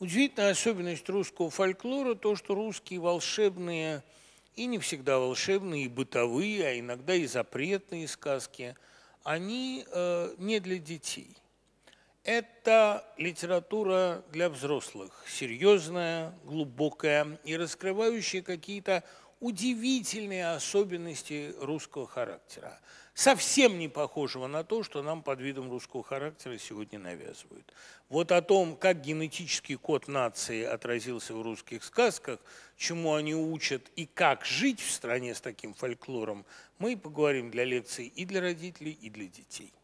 Удивительная особенность русского фольклора – то, что русские волшебные и не всегда волшебные, и бытовые, а иногда и запретные сказки, они э, не для детей – это литература для взрослых, серьезная, глубокая и раскрывающая какие-то удивительные особенности русского характера, совсем не похожего на то, что нам под видом русского характера сегодня навязывают. Вот о том, как генетический код нации отразился в русских сказках, чему они учат и как жить в стране с таким фольклором, мы поговорим для лекций и для родителей, и для детей.